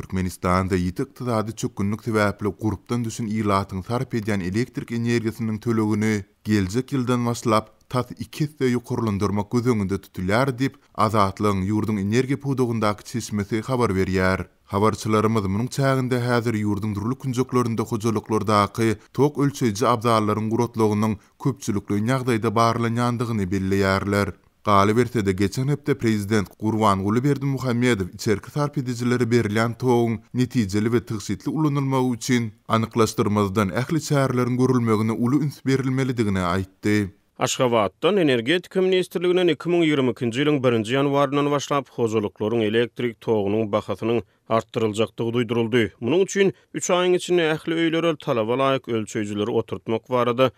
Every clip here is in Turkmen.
Türkmenistan'da da ýitik iqtisady çökünlik gurupdan düşün ýylatyň sarp edýän elektrik energiýasynyň tölegini geljek ýyldan başlap tat 2 de ýokurlandyrmak gözüňde tutulýar dip azatlyň ýurduň energiýa pudugundaky çeşmesi habar berýär. Habarçylarymyz munyň çaýynda häzir ýurduň durly künjeklerinde gojoluklardaky tok ölçüji abdalaryň gurutlugynyň köpçülikli ýagdaýda barlanýandygyny Gali berse de geçen hepte prezident Gurvan Guliberdi Muhammedov içerki tarp edicileri berilen toğun neticeli ve tıksitli ulanılmağı için anıklaştırmazdan ehli çağrıların görülmeğine ulu üns berilmeli digine aitti. Aşgabatdan Energetika Ministerliginin 2022-nji ýylyň 1-nji ýanwarynyň başlap hozulyklaryň elektrik togunyň bahasynyň arttırılacaktığı duyduruldu. Bunun için 3 ayın içinde ehli öylere talava layık ölçöycüleri oturtmak var da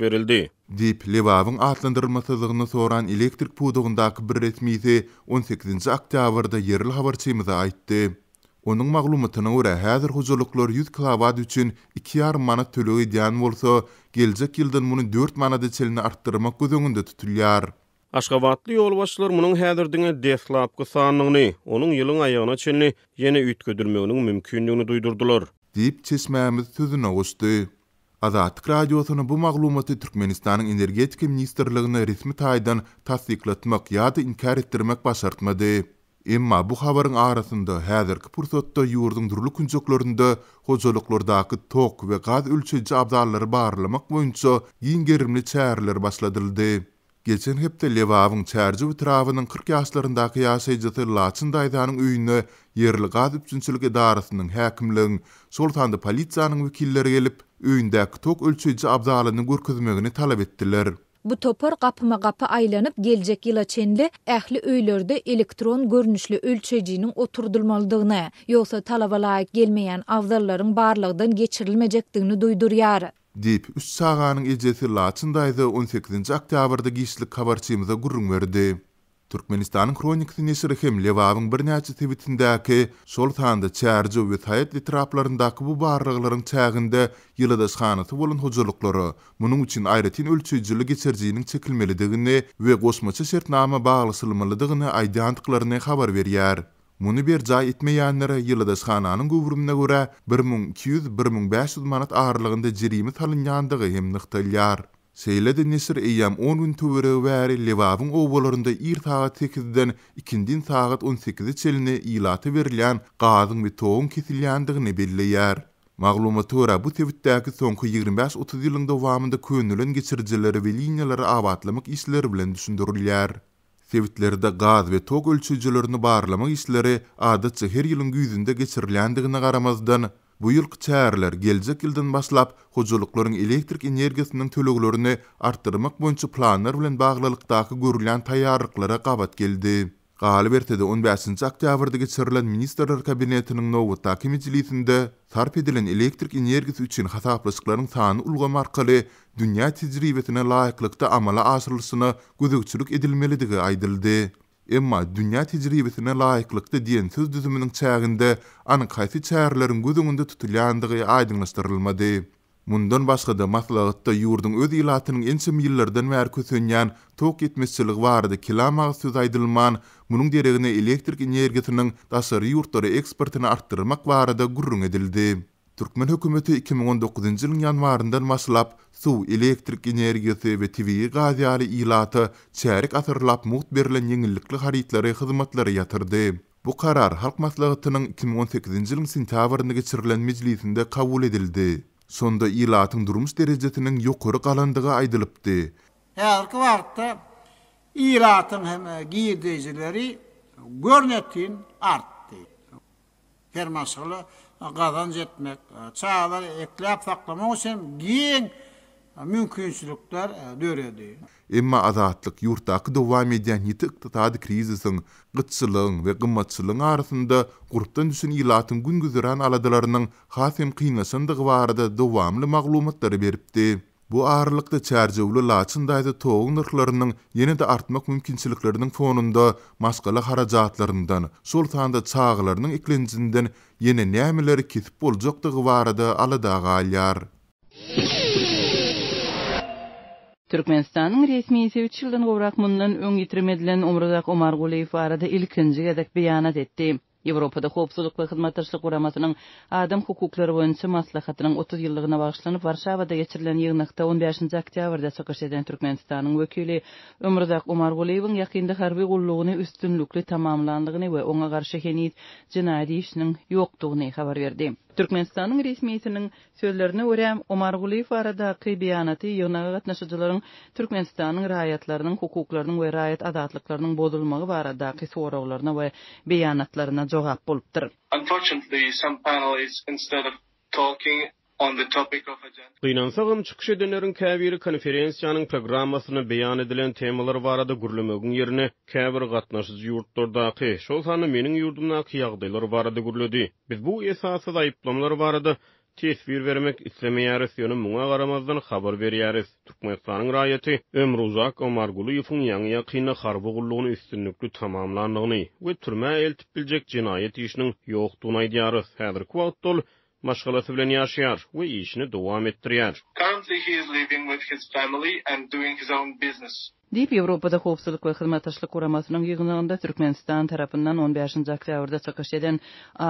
verildi. Dip Levavın adlandırılmasızlığını soran elektrik puduğundaki bir resmisi 18. oktyavrda yerli havarçimize aitti. Onun maglumatına göre häzir huzurluklar 100 kilowatt üçin 2 yar manat tölegi diýen bolsa, geljek ýyldan muny 4 manat çelini arttırmak gözüňinde tutulýar. Aşgabatly ýol başlar munyň häzirdigine deflap gysanlygyny, onuň ýylyň aýagyna çenli ýene ýetgüdilmeginiň mümkinligini duýdurdylar. Dip çeşmämiz tüzüne goşdy. Azat bu maglumaty Türkmenistanyň energetika ministrligine resmi taýdan tassyklatmak ýa-da inkar etdirmek başartmady. Emma bu habaryň arasynda häzirki pursatda ýurdun durly künçeklerinde hojalyklardaky tok we gaz ölçüji abdallary barlamak boýunça giňgerimli çäherler başladyldy. Geçen hepde Levavın çerci vitravının 40 yaşlarındaki yaşayıcıtı Laçın Daydanın üyünü yerli qaz üpçünçülük edarısının həkimliğin Sultanda Polizianın vekilleri gelip üyündəki tok ölçüyücü abdalını gürküzmögini talab ettiler. Bu topar gapma qapı aylanıp gelecek yıla çenli ehli öylördü elektron görünüşlü ölçeciyinin oturdulmalıdığını, yoksa talaba layık gelmeyen avdalların barlıqdan geçirilmecektiğini duyduryarı. Dip 3 sağanın ejesi laçın 18. aktyabrda giyişlik kabarçiyimiza gurrun verdi. Türkmenistan'ın kroniksi neşir hem levabın bir neyatçı tibitindaki soltağında çarjı ve tayet litraplarındaki bu barrağların çağında yıladaş khanatı olan hocalıkları, bunun için ayretin ölçücülü geçerciyinin çekilmeli dığını ve gosmaçı şertnama bağlısılmalı dığını aydağandıklarına haber veriyar. Munu bir jay etmeýänlere ýylda sahananyň güwrümine görä 1200-1500 manat aýrlygynda jirimi talynýandygy hem nyktylýar. Seýle de Nesir eýem 10 gün töwere wäri lewabyň ir ýer taýa tekizden ikinji taýat 18-nji çelini ýylaty berilýän gaýdyň we toýun kesilýändigini bellýär. Maglumatura bu tevittäki soňky 25-30 yılın dovamında köynülün geçiricileri ve linyaları avatlamak işleri bilen düşündürülyer. sevitlerde gaz ve tok ölçücülörünü bağırlamak işleri adatça her yılın güyüzünde geçirilendiğine karamazdan, bu yıl çağırlar gelecek yıldan başlap hoculukların elektrik energiyasının tölüklerini arttırmak boyunca planlar bilen bağlılıktaki görülen tayarlıklara qabat geldi. Gali Bertede 15-nji oktýabrda geçirilen ministrler kabinetiniň nowatda kimizlisinde sarp edilen elektrik energiýasy üçin hasaplaşyklaryň sany ulgam arkaly dünýä tejribetine laýyklykda amala aşyrylmasyna gözükçülük edilmelidigi aýdyldy. Emma dünýä tejribetine laýyklykda diýen söz düzüminiň çäginde anyň gaýsy çäherleriň gözüňinde tutulýandygy aýdyňlaşdyrylmady. Mundan başga da maslahatda yurdun öz ilatining ensem millerden wer kösenyan tok etmesilig vardı. Kilamag söz aydylman, munun deregine elektrik energetining dasary yurtlary eksportyny artdyrmak barada gurrun edildi. Türkmen hökümeti 2019-njy ýylyň ýanwarynda maslahat suw, elektrik energetiki we TV gazyary ilatı çärek atyrlap mut berilen ýeňillikli haritlary hyzmatlary ýatyrdy. Bu karar halk maslahatynyň 2018-njy ýylyň sentýabrynda geçirilen meclisinde kabul edildi. Sonda ilatın durmuş derecetinin yokoru kalandığa aydılıptı. Herki vartta ilatın hem e, giyirdecileri görnetin arttı. Fermasalı gazan zetmek, e, çağlar ekleyap saklamak için giyirdecileri мүмкіншіліктер дөреді. Эмма азаттык юртақ дуам едян нитык тұтады кризисын, қытшылың ве қымматшылың арысында құрптын үшін илатын күн күзіран аладыларының хасем қиынышындығы барыды дуамлы мағлуматтары беріпті. Бұ арылықты чәржеулі лачындайды тоғын ұрқларының ені де артымақ мүмкіншіліклерінің фонында масқалы қаражатларындан, сол таңды чағыларының үклінжінден ені нәмелері кетіп болжоқтығы барыды аладаға алияр. Türkmenistanyň resmi isi 3 yildin qovrak mundan on yitrim edilen Umar Omar arada ilikin zigazik biyanat etdi. Европада хопсулыклы хызматтарчылык урамасынын адам хукуклары боюнча маслахатынын 30 жылдыгына багышланып Варшавада кечирилген йыгынакта 15 октябрда сөкөш эден Туркменстандын өкүлү Өмүрзак Умаргулиевдин якында харбий гуллугун үстүнлүктү tamamlandygyny we оңго каршы кенит жинаят ишинин жоктугун хабар берди. Туркменстандын ресмийсинин сөзлөрүнө көрө, Умаргулиев арада кыйбиянаты йыгынага катнашуучуларын Туркменстандын райаттарынын хукуктарынын ве райат адатлыктарынын бузулмагы барада кысы орогларына галыпды. Unfortunately, some panel is instead of talking on the topic of edilen temalar barada yerine kəvir gatnaşyzy yurd tortda. Şo meniň yurdumna kiyagdiler barada gürledi. Biz bu esasada iňlamalar barada tes bir vermek islemeýäris ýöne muňa garamazdan habar berýäris. Türkmenistanyň raýaty Ömür Uzak Omar Guliýewiň ýangy ýaqyny harbugullugyny üstünlikli tamamlandygyny we türme eltip biljek jinayet işiniň ýokdugyny aýdýarys. Häzir kuwatdol maşgalaty bilen ýaşaýar we işini dowam etdirýär. Dip Ýewropada howpsuzlyk we hyzmat taşlyk goramasynyň Türkmenistan tarapyndan 15-nji oktýabrda çykýan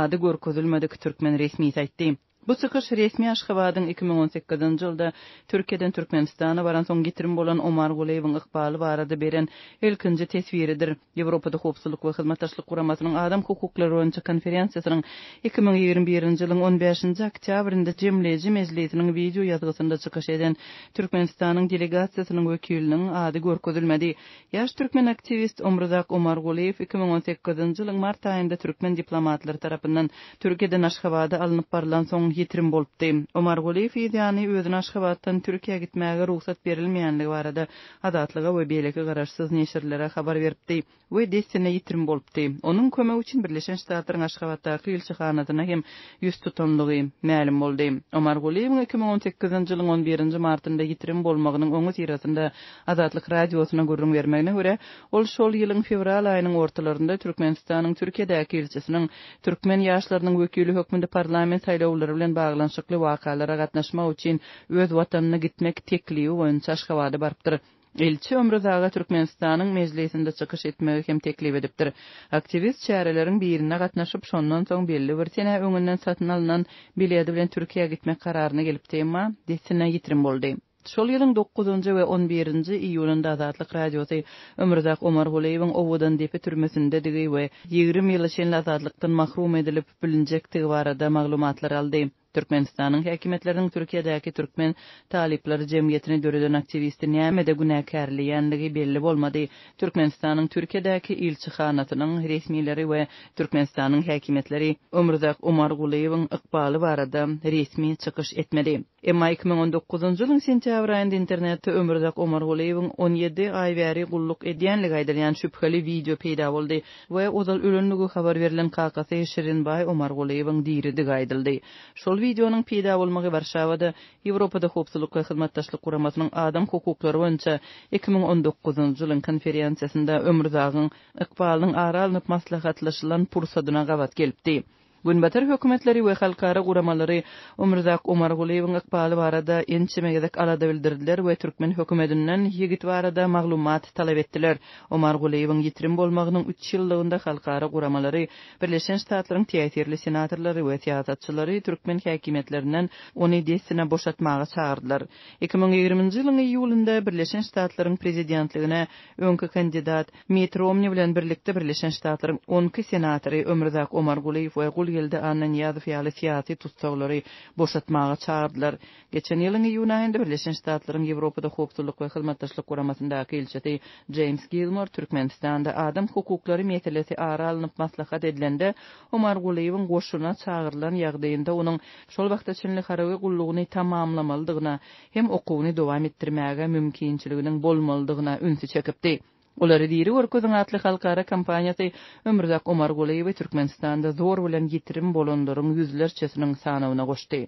ady görkezilmedik türkmen resmi saýtdy. Bu sıkış resmi 2018-nji ýylda Türkiýeden Türkmenistana baran soň getirim bolan Omar Gulyewiň ykbaly barada beren ilkinji tesviridir. Ýewropada howpsuzlyk we hyzmatdaşlyk guramasynyň adam hukuklary boýunça konferensiýasynyň 2021-nji 15-nji oktýabrynda Jemleji mezlesiniň video ýazgysynda çykyş eden Türkmenistanyň delegasiýasynyň wekiliniň ady görkezilmedi. Ýaş türkmen aktivist Omruzak Omar Gulyew 2018-nji ýylyň mart aýynda türkmen diplomatlar tarapyndan Türkiýeden aşkıvada alınıp barylan soň yetirim bolupdy. Omar Goliyev ýany özüni Aşgabatdan Türkiýe gitmäge ruhsat berilmeýänligi barada adatlyga we beýleki garaşsyz neşirlere habar beripdi. We destine yetirim bolupdy. Onuň kömegi üçin Birleşen Ştatlaryň Aşgabatda ýylçy hanadyna hem 100 tutanlygy ma'lum boldy. Omar Goliyev 2018-nji ýylyň 11-nji martynda yetirim bolmagynyň oňuz ýerasynda Azatlyk radiosyna gurrun bermegine göre ol şol ýylyň fevral aýynyň ortalarynda Türkmenistanyň Türkiýedäki ýylçysynyň Türkmen ýaşlarynyň wekili hökmünde parlament saýlawlary bilen baglanşykly wakalara gatnaşma üçin öz watanyna gitmek tekliwi we şaşkawady barypdyr. Elçi Ömrü Zağa Türkmenistan'ın meclisinde çıkış etmeği hem teklif ediptir. Aktivist çarelerin birine yerine katnaşıp sonundan son belli bir sene önünden satın alınan bilet bilen Türkiye'ye gitmek kararını gelip deyim ma, desinle yitirim bol Şol ýylyň 9-njy we 11-nji iýulunda Azatlyk radiosy Ömürzak Umar Gulyewiň owudan depe türmesinde diýip we 20 ýyl şeýle azatlykdan mahrum edilip bilinjekdigi barada maglumatlar aldy. Türkmenistanyň häkimetleriniň Türkiýedäki türkmen talipleri jemgyýetini döredän aktivisti Nämede Günäkärli belli bolmady. Türkmenistanyň Türkiýedäki ilçihanatynyň resmileri we Türkmenistanyň häkimetleri Ömürzak Umar Gulyýewiň ykbaly barada resmi çykyş etmedi. Emma 2019-njy ýylyň sentýabr aýynda internetde Ömürzak Umar Gulyýewiň 17 aý bäri gulluk edýänligi aýdylan şüpheli VIDEO peýda boldy we ozal ölünligi habar berilen Kakasy Şirinbay Umar Gulyýewiň diýridi gaýdyldy. Şol videonyň peýda bolmagy barşawada Ýewropada howpsuzlyk we hyzmatdaşlyk guramasynyň adam hukuklary boýunça 2019-njy ýylyň konferensiýasynda ömürdagyň ykbalynyň aralyk maslahatlaşylan pursadyna gawat gelipdi. Günbatar hökümetleri we halkara guramalary Umurzak Umar Guliyewiň ýa barada ençime gezek alada bildirdiler we türkmen hökümetinden ýigit barada maglumat talap etdiler. Umar Guliyewiň ýetirim bolmagynyň 3 ýyllygynda halkara guramalary Birleşen Ştatlaryň teatrly senatorlary we teatrçylary türkmen häkimetlerinden ony desine boşatmagy çağırdylar. 2020-nji ýylyň iýulunda Birleşen Ştatlaryň prezidentligine öňkü kandidat Mitt Romney bilen birlikde Birleşen Ştatlaryň 10 senatory Umurzak Umar Guliyew we ýol geldi annan ýazyp ýaly siýasy tutsaglary boşatmagy çağırdylar. Geçen ýylyň iýuna hende Birleşen Ştatlaryň Ýewropada hukuklyk we hyzmatdaşlyk James Gilmore Türkmenistanda adam hukuklary meselesi ara alynyp maslahat edilende Umar Gulyewiň goşuna çağırylan ýagdaýynda onuň şol wagtda çynly harawy gullugyny tamamlamalydygyna hem okuwyny dowam etdirmäge mümkinçiliginiň bolmalydygyna ünsi çekipdi. Olary diýeri örküzüň atly halkara kampaniýasy Ömürzak Umar Golaýew Türkmenistanda zor bilen gitirim bolandyryň ýüzlerçesiniň sanawyna goşdy.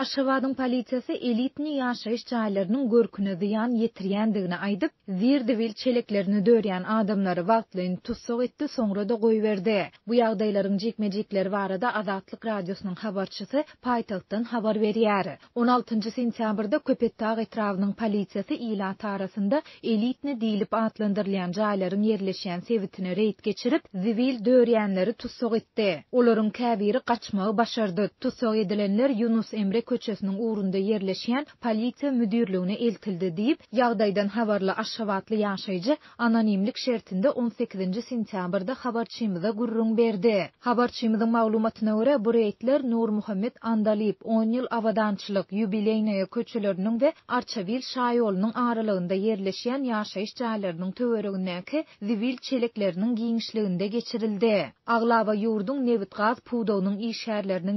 Aşşavadın politiyası elitni yaşayış çaylarının görkünü ziyan yetiriyendiğini aydıp, zirdivil çeleklerini dörüyen adamları vaktlayın tutsuq etdi sonra da goy Bu yağdayların cikmecikler var da Azatlık Radyosu'nun haberçisi Paytaht'tan haber 16. sentyabrda Köpettağ etrafının politiyası ilat arasında elitni dilip adlandırlayan çayların yerleşen sevitini reyt geçirip, zivil dörüyenleri tutsuq etdi. Oların kaviri kaçmağı başardı. Tutsuq edilenler Yunus Emrek. köçesinin uğrunda yerleşen polite müdürlüğüne eltildi deyip, yağdaydan havarlı aşşavatlı yaşayıcı anonimlik şertinde 18. sentyabrda xabarçimizde gurrun berdi. Xabarçimizde maulumatına ura bu reytler Nur Muhammed Andalip 10 yıl avadançılık yubileyneye köçelörünün ve Arçavil Şayolunun aralığında yerleşen yaşayış caylarının tövörünneki zivil çeleklerinin giyinçliğinde geçirildi. Ağlava yurdun Nevitgaz Pudo'nun iyi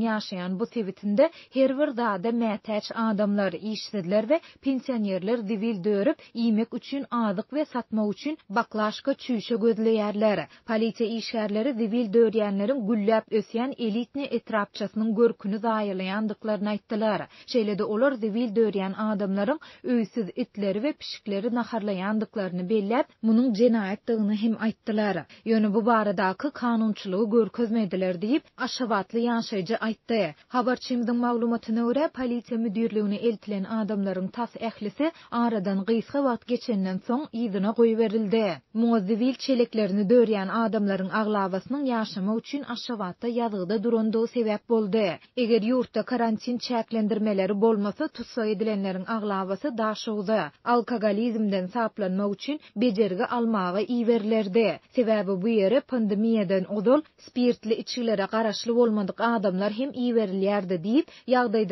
yaşayan bu sevitinde her zada mätäç adamlar işsizler ve pensionerler divil dörüp iýmek üçin adyk we satma üçin baklaşka çüýşe gözleýärler. Polisiýa işgärleri divil dörýänleriň gülläp ösýän elitni etrapçasynyň görkünü zaýylaýandyklaryny aýtdylar. Şeýlede olar divil dörýän adamlaryň öýsiz itleri we pişikleri naharlaýandyklaryny bellep, munyň jenaýatdygyny hem aýtdylar. Ýöne bu baradaky kanunçylygy görkezmediler diýip aşawatly ýaşaýjy aýtdy. Habarçymyň maglumatyna Nure Polisiya Müdürlüğüne eltilen adamların tas ählisi aradan gıysa vaat geçenden son yidina goy verildi. Muazivil çeleklerini dörüyen adamların ağlavasının yaşama üçün aşavatta yadığıda durunduğu sebep boldu. Eger yurtta karantin çeklendirmeleri bolmasa tutsa edilenlerin ağlavası daşıldı. Alkagalizmden saplanma üçün becerge almağa iyi verilerdi. bu yeri pandemiyadan odol spirtli içilere qarashlı olmadık adamlar hem iyi verilerdi deyip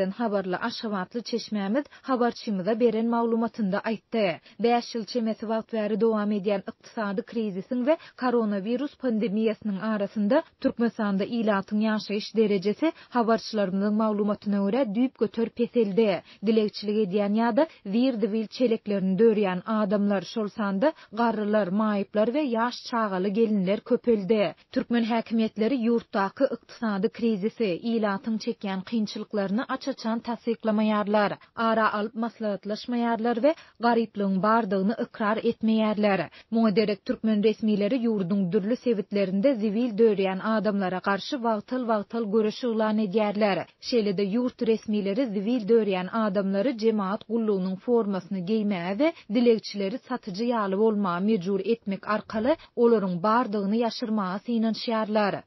Türkiýeden habarly Aşgabatly çeşmämiz habarçymyza beren maglumatynda aýtdy. 5 ýyl çemesi wagt bäri dowam edýän ykdysady krizisiň we koronavirus pandemiýasynyň arasynda Türkmenistanda ýylatyň ýaşaýyş derejesi habarçylarymyzyň maglumatyna görä düýüp götür peseldi. Dilekçilik edýän ýa-da wirdwil çeleklerini döýýän adamlar şol sanda garrylar, maýyplar we ýaş çağaly gelinler köpeldi. Türkmen häkimetleri ýurtdaky ykdysady krizisi ýylatyň çekýän kynçylyklaryny açy çaçan tasdiklamayarlar, ara alıp maslahatlaşmayarlar ve gariplığın bardığını ikrar etmeyarlar. Muaderek Türkmen resmileri yurdun dürlü sevitlerinde zivil döreyen adamlara karşı vahtıl-vahtıl görüşü ulan ediyarlar. Şeyle yurt resmileri zivil döreyen adamları cemaat kulluğunun formasını giymeye ve dilekçileri satıcı yalı olma mecur etmek arkalı olurun bardığını yaşırmağa sinan